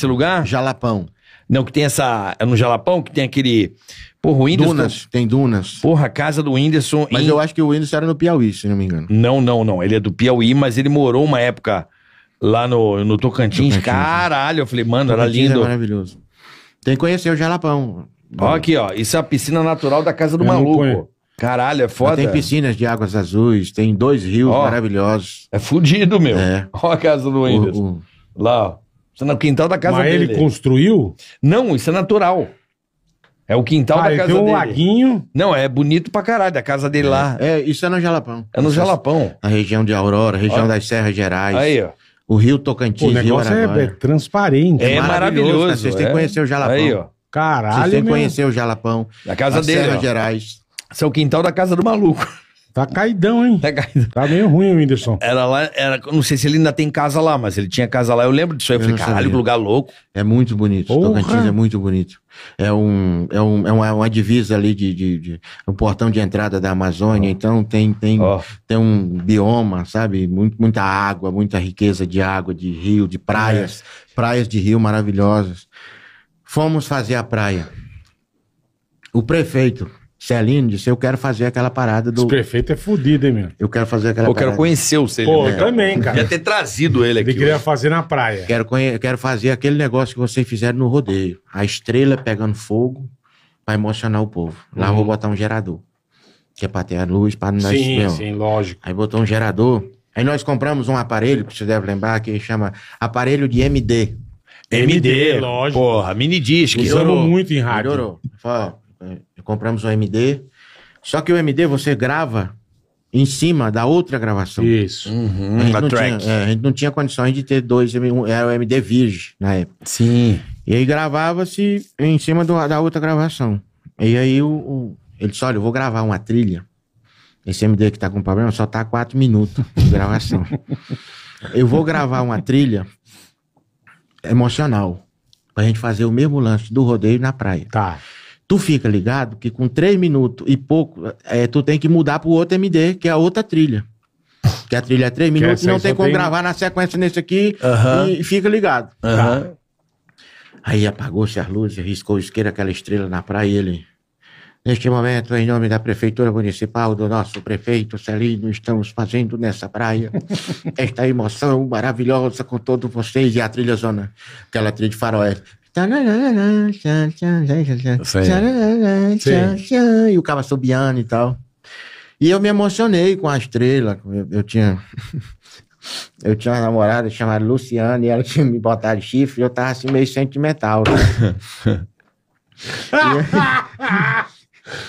esse lugar? Jalapão. Não, que tem essa. É no Jalapão que tem aquele. Porra, o Whindersson. Dunas, tem dunas. Porra, a casa do Whindersson. Mas em... eu acho que o Whindersson era no Piauí, se não me engano. Não, não, não. Ele é do Piauí, mas ele morou uma época lá no, no Tocantins. Tocantins. Né? Caralho, eu falei, mano, Tocantins era é lindo. É maravilhoso. Tem que conhecer o Jalapão. Ó, aqui, ó. Isso é a piscina natural da casa do eu maluco. Caralho, é foda. Mas tem piscinas de águas azuis, tem dois rios ó, maravilhosos. É fudido, meu. É. Ó a casa do Whindersson. O, o... Lá, ó. Isso é no quintal da casa Mas dele. ele construiu? Não, isso é natural. É o quintal Ah, da ele casa tem um dele. laguinho. Não, é bonito pra caralho, a casa dele é. lá. É, isso é no Jalapão. É no é Jalapão. A região de Aurora, região Olha. das Serras Gerais. Aí, ó. O Rio Tocantins, o Rio negócio é, é transparente. É, é maravilhoso, né? Vocês têm que conhecer o Jalapão. Aí, ó. Caralho, Vocês têm que conhecer o Jalapão. Da casa as dele. Serras ó. Gerais. Isso é o quintal da casa do maluco. Tá caidão, hein? Tá caidão. Tá meio ruim o Whindersson. Era lá, era, não sei se ele ainda tem casa lá, mas ele tinha casa lá. Eu lembro disso aí. Eu, eu falei, caralho, que lugar louco. É muito bonito. Porra. Tocantins é muito bonito. É, um, é, um, é uma, uma divisa ali de, de, de, um portão de entrada da Amazônia. Oh. Então tem, tem, oh. tem um bioma, sabe? Muito, muita água, muita riqueza de água, de rio, de praias. É. Praias de rio maravilhosas. Fomos fazer a praia. O prefeito Celino disse, eu quero fazer aquela parada do... Esse prefeito é fodido, hein, meu? Eu quero fazer aquela Pô, Eu quero conhecer o Celino. Pô, eu né? também, cara. Devia ter trazido ele aqui. Ele queria hoje. fazer na praia. Quero, conhe... quero fazer aquele negócio que vocês fizeram no rodeio. A estrela pegando fogo pra emocionar o povo. Lá uhum. eu vou uhum. botar um gerador. Que é pra ter a luz, pra nós... Sim, sim, lógico. Aí botou um gerador. Aí nós compramos um aparelho, que você deve lembrar, que chama aparelho de MD. MD, MD lógico. Porra, mini disc. Usamos muito em rádio. Melhorou. Falou, é, compramos um MD. Só que o MD você grava em cima da outra gravação. Isso. Uhum, a, gente uhum. não track. Tinha, é, a gente não tinha condições de ter dois, era o MD virgem na época. Sim. E aí gravava-se em cima do, da outra gravação. E aí o, o, ele disse, olha, eu vou gravar uma trilha. Esse MD que tá com problema só tá quatro minutos de gravação. eu vou gravar uma trilha emocional pra gente fazer o mesmo lance do rodeio na praia. Tá. Tu fica ligado que com três minutos e pouco, é, tu tem que mudar pro outro MD, que é a outra trilha. Que a trilha é três minutos e não tem como tem... gravar na sequência nesse aqui. E fica ligado. Aí apagou-se as luzes, riscou isqueiro, aquela estrela na praia e ele... Neste momento, em nome da Prefeitura Municipal, do nosso prefeito Celino, estamos fazendo nessa praia esta emoção maravilhosa com todos vocês e a trilha zona, aquela trilha de faroeste. Sim. E o cara subiando e tal. E eu me emocionei com a estrela. Eu, eu tinha. eu tinha uma namorada chamada Luciana e ela tinha me botado chifre e eu tava assim meio sentimental. Né?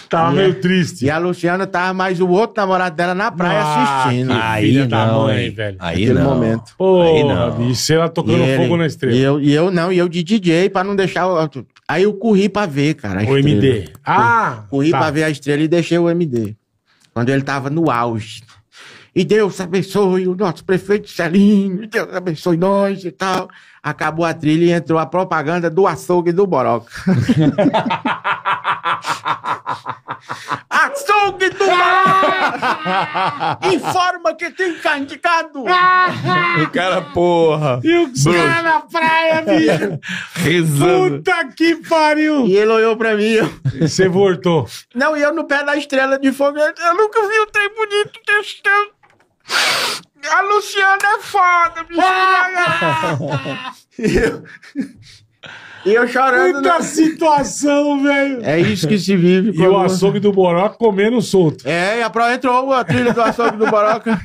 Tava meio triste. E a Luciana tava mais o outro namorado dela na praia Ah, assistindo. Aí filha da tá não, mãe, velho. Aí Naquele não. momento. Pô, Aí não. bicho, ela tá tocando ele- fogo na estrela. E eu, e eu não, e eu de DJ pra não deixar. o- Aí eu corri pra ver, cara. a O MD. Ah! Corri tá. pra ver a estrela e deixei o MD. Quando ele tava no auge. E Deus abençoe o nosso prefeito Celinho, Deus abençoe nós e tal. Acabou a trilha e entrou a propaganda do açougue do Boroca. Açougue do mar! Informa que tem candidato! o cara, porra! E o cara na praia, bicho! Rezando. Puta que pariu! E ele olhou pra mim. Você voltou. Não, e eu no pé da estrela de fogo. Eu nunca vi um trem bonito testando. A Luciana é foda, bicho! Ah! eu... E eu chorando. Muita na... situação, velho. É isso que se vive. E o açougue do Boroca comendo solto. É, e a prova entrou a trilha do açougue do Boroca.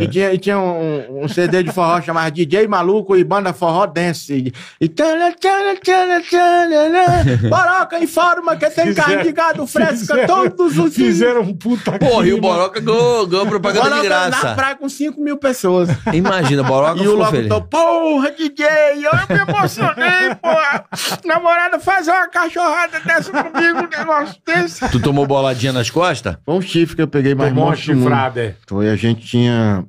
e tinha, e tinha um, um, CD de forró chamado DJ Maluco e Banda Forró Dance. E, Boroca informa que tem fizeram, carne de gado fresca fizeram, todos os dias. Fizeram um puta Porra, e o Boroca ganhou, propaganda Boroca de graça. na praia com 5 mil pessoas. Imagina, Boroca E o locutor, porra, DJ, eu me emocionei, porra. Namorada, faz uma cachorrada dessa comigo, um negócio desse. Tu tomou boladinha nas costas? Foi um chifre que eu peguei mais Tomou uma morte chifrada, é. Foi, a gente tinha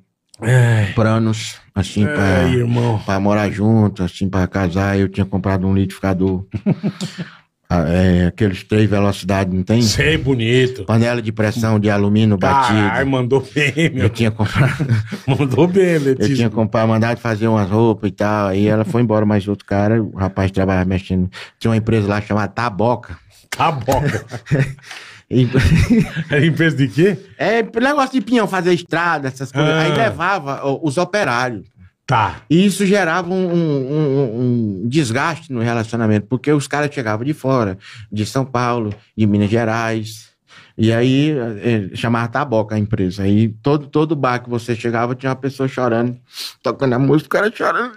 planos, assim, pra, irmão. pra morar junto, assim, pra casar. Eu tinha comprado um litificador. Ah, é, aqueles três velocidades, não tem? Sei, bonito. Panela de pressão de alumínio batido. Ai, mandou bem, meu. Eu tinha comprado. mandou bem, Letícia. Eu tinha comprado, mandado fazer umas roupas e tal. Aí ela foi embora, mas outro cara, o rapaz trabalhava mexendo. Tinha uma empresa lá chamada Taboca. Taboca. Era é empresa de quê? É, negócio de pinhão, fazer estrada, essas coisas. Ah. Aí levava os operários. Tá. E isso gerava um, um, um, desgaste no relacionamento, porque os caras chegavam de fora, de São Paulo, de Minas Gerais. E aí eh, eh, chamava Taboca a empresa. Aí todo, todo bar que você chegava tinha uma pessoa chorando, tocando a música, o cara chorando.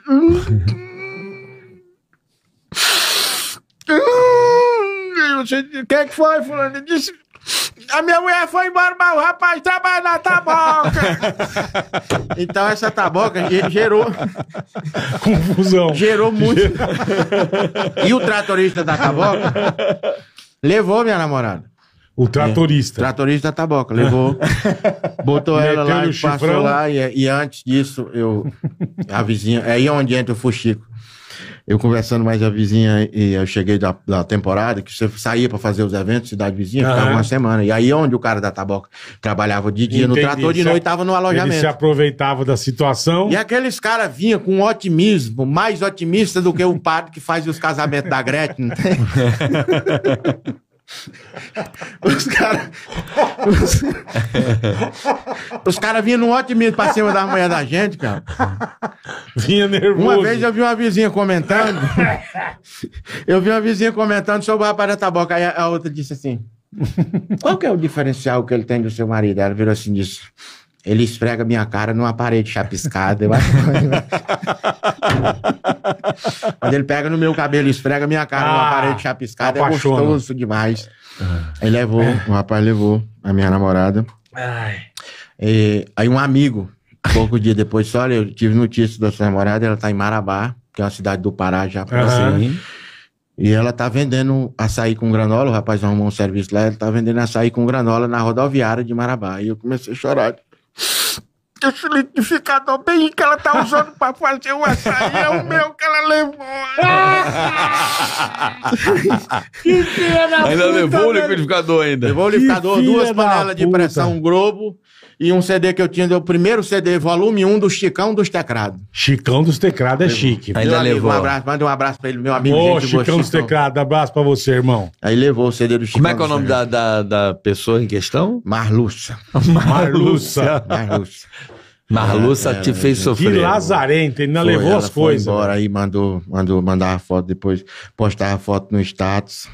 E você, o é que foi, fulano? Disse, a minha mulher foi embora, mas o rapaz trabalha na taboca. então essa taboca gerou. Confusão. Gerou muito. e o tratorista da taboca levou minha namorada. O tratorista. É, tratorista da taboca. Levou, botou ela lá, passou lá. E, e, antes disso, eu. A vizinha. É aí onde entra o fuxico. Eu conversando mais a vizinha, e eu cheguei da, da temporada, que você saía para fazer os eventos, cidade vizinha, ficava Aham. uma semana. E aí, onde o cara da taboca trabalhava de dia no trator, de Se noite estava no Ele se aproveitava da situação. E aqueles caras vinham com otimismo, mais otimista do que o padre que faz os casamentos da Gretchen. não tem? Os caras. Os, os caras vinham no otimismo pra cima da manhã da gente, cara. Vinha nervoso. Uma vez eu vi uma vizinha comentando. eu vi uma vizinha comentando sobre o rapaz da taboca. Aí a outra disse assim: Qual que é o diferencial que ele tem do seu marido? Ela virou assim disse. Ele esfrega minha cara numa parede chapiscada. Quando ele pega no meu cabelo, esfrega minha cara ah, numa parede chapiscada, é gostoso demais. Ah. Ele levou, o é? rapaz levou a minha namorada. E, aí um amigo, pouco dia depois, só olha, eu tive notícia da sua namorada, ela tá em Marabá, que é uma cidade do Pará, já uhum. E ela tá vendendo açaí com granola, o rapaz arrumou um serviço lá, ele tá vendendo açaí com granola na rodoviária de Marabá. E eu comecei a chorar que esse liquidificador bem que ela tá usando pra fazer o açaí é o meu que ela levou. que pena! Ainda puta, levou o liquidificador ainda. Levou o liquidificador, duas panelas de pressão, um globo e um CD que eu tinha, o primeiro CD, volume 1 do Chicão dos Tecrados. Chicão dos Tecrados é chique. Ainda ele levou. Um abraço, manda um abraço pra ele, meu amigo. Ô, gente, Chicão boa, dos Tecrados, abraço pra você, irmão. Aí levou o CD do Chicão. Como é que é o nome da, da, da, pessoa em questão? Marluça. Marluça. Marluça. Marluça é, te é, fez é. sofrer. Que lazarento, ele não foi, levou as coisas. embora né? aí, mandou, mandou, a foto, depois postava foto no status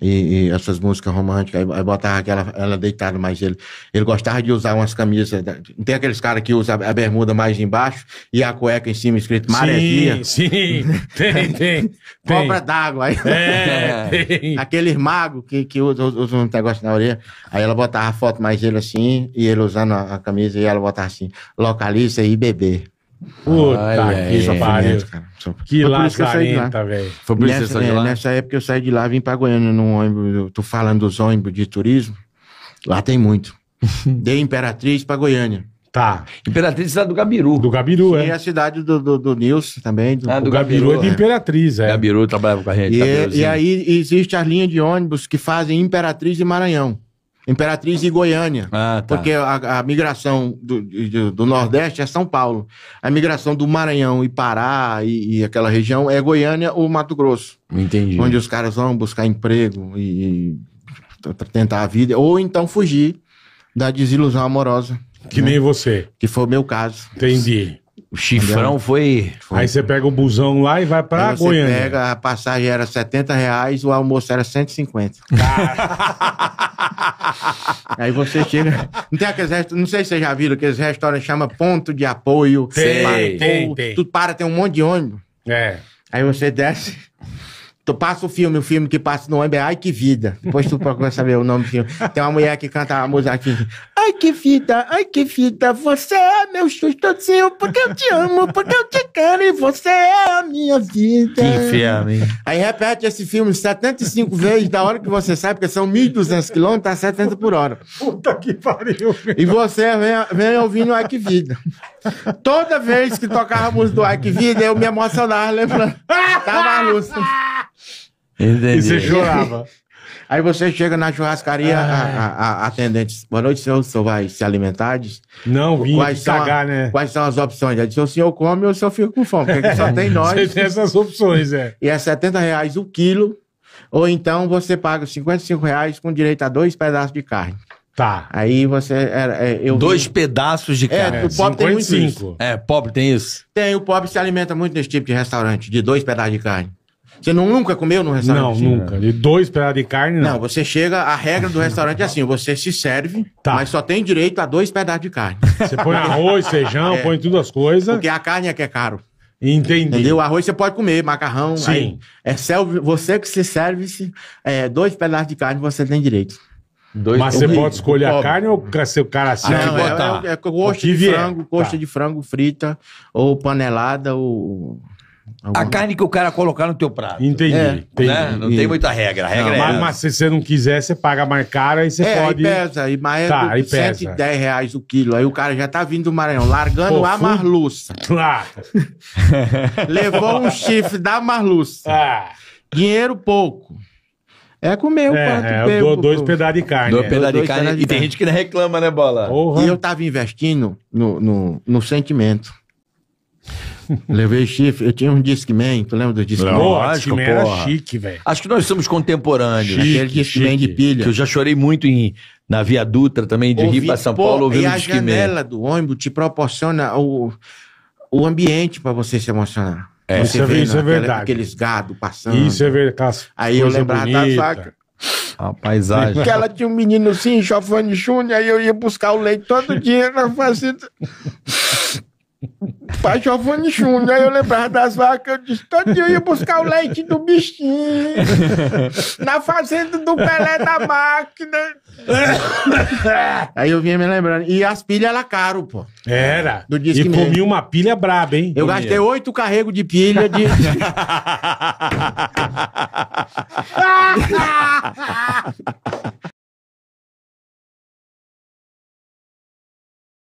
e, e essas músicas românticas, aí, aí botava aquela, ela deitada, mas ele, ele gostava de usar umas camisas, da, tem aqueles caras que usam a bermuda mais embaixo e a cueca em cima escrito maresia. Sim, sim, tem, tem. Cobra d'água. Aí, é, tem. Aqueles magos que, que usam usa um negócio na orelha, aí ela botava a foto mais ele assim, e ele usando a, a camisa, e ela botava assim, localiza e bebê. Puta que pariu. Que lazarenta, velho. Foi por isso que você saiu de é, lá? Nessa época eu saí de lá, vim pra Goiânia num ônibus. Eu tô falando dos ônibus de turismo. Lá tem muito. Dei Imperatriz pra Goiânia. Tá. Imperatriz é cidade do Gabiru. Do Gabiru, é. E é a cidade do, do, do Nilson também. Do, ah, do Gabiru, Gabiru, é de é. Imperatriz, é. Gabiru trabalhava com a gente. E, e aí existe a linha de ônibus que fazem Imperatriz e Maranhão. Imperatriz e Goiânia. Ah, tá. Porque a, a migração do, do, do, Nordeste é São Paulo. A migração do Maranhão e Pará e, e, aquela região é Goiânia ou Mato Grosso. Entendi. Onde os caras vão buscar emprego e, e tentar a vida. Ou então fugir da desilusão amorosa. Que né? nem você. Que foi o meu caso. Entendi. O chifrão foi, foi... Aí você pega o busão lá e vai pra você Goiânia. pega, a passagem era 70 reais, o almoço era 150. Aí você chega. Não tem aqueles não sei se vocês já viram, aqueles restaurantes chama ponto de apoio. Tem, para, tem, tem. Tu para, tem um monte de ônibus. É. Aí você desce. Tu passa o filme, o filme que passa no ônibus é Ai Que Vida. Depois tu procura saber o nome do filme. Tem uma mulher que canta a música aqui. Ai que vida, ai que vida, você é meu chustozinho, porque eu te amo, porque eu te quero e você é a minha vida. Que inferno, hein? Aí repete esse filme 75 vezes da hora que você sai, porque são 1.200 quilômetros, tá 70 por hora. Puta que pariu. Meu. E você vem, vem ouvindo Ai Que Vida. Toda vez que tocava a música do Ai Que Vida, eu me emocionava lembrando. Tava lúcido. Entendi. E você chorava. Aí você chega na churrascaria, ah, a, é. a, a, atendente, boa noite, senhor, o senhor vai se alimentar? Diz, não, vim quais cagar, a, né? Quais são as opções? Ela disse, o senhor come ou o senhor fica com fome, porque aqui só tem nós. Você tem essas opções, é. E é 70 reais o quilo, ou então você paga 55 reais com direito a dois pedaços de carne. Tá. Aí você. É, eu Dois vi... pedaços de é, carne. É, o pobre 55. tem muito isso. É, pobre tem isso? Tem, o pobre se alimenta muito nesse tipo de restaurante, de dois pedaços de carne. Você não, nunca comeu num restaurante? Não, assim? nunca. E dois pedaços de carne, não. Não, você chega. A regra do restaurante é assim: você se serve, Tá. mas só tem direito a dois pedaços de carne. Você põe arroz, feijão, É. põe tudo as coisas. Porque a carne é que é caro. Entendi. Entendeu? Arroz você pode comer, macarrão. Sim. aí. é self, você que se serve, se- é, dois pedaços de carne você tem direito. Dois Mas você pode escolher a carne ou ca- se o cara Ah, não, é, botar. é, é coxa de frango, coxa Tá. de frango frita, ou panelada, ou Alguma... A carne que o cara colocar no teu prato. Entendi. É, entendi. Né? Não tem muita regra. A regra não, é mas, mas, se você não quiser, você paga mais caro, aí você é, pode. Aí pesa, e mais é tá, é 110 pesa. reais o quilo. Aí o cara já tá vindo do Maranhão, largando Pô, a fui... Marluça. Claro. Levou um chifre da Marluça. Ah. Dinheiro pouco. É comer o prato. É, é, eu dou dois pedaços de carne. Dois pedaços de carne. e tem gente que não reclama, né, Bola? Porra. E eu tava investindo no, no, no sentimento. Levei chifre. Eu tinha um Discman, tu lembra do Discman? acho que era chique, velho. Acho que nós somos contemporâneos. Chique, Aquele Discman chique. de pilha. Que eu já chorei muito em, na Via Dutra também, de Rio para São pô, Paulo, ouvindo o Discman. E a janela do ônibus te proporciona o, o ambiente para você se emocionar. É, você isso, é vê, isso é verdade. Aqueles gado passando. Isso é verdade. Aí eu lembrava tá, bonita. da vaca. A paisagem. Porque ela tinha um menino assim, Chofane chune, aí eu ia buscar o leite todo dia na fazenda. Pai Giovanni Júnior, aí eu lembrava das vacas, eu disse, todo dia eu ia buscar o leite do bichinho, na fazenda do Pelé da máquina. Aí eu vinha me lembrando. E as pilhas eram caro, pô. Era. Do e comi mesmo. uma pilha braba, hein? Eu Comia. gastei oito carregos de pilha de...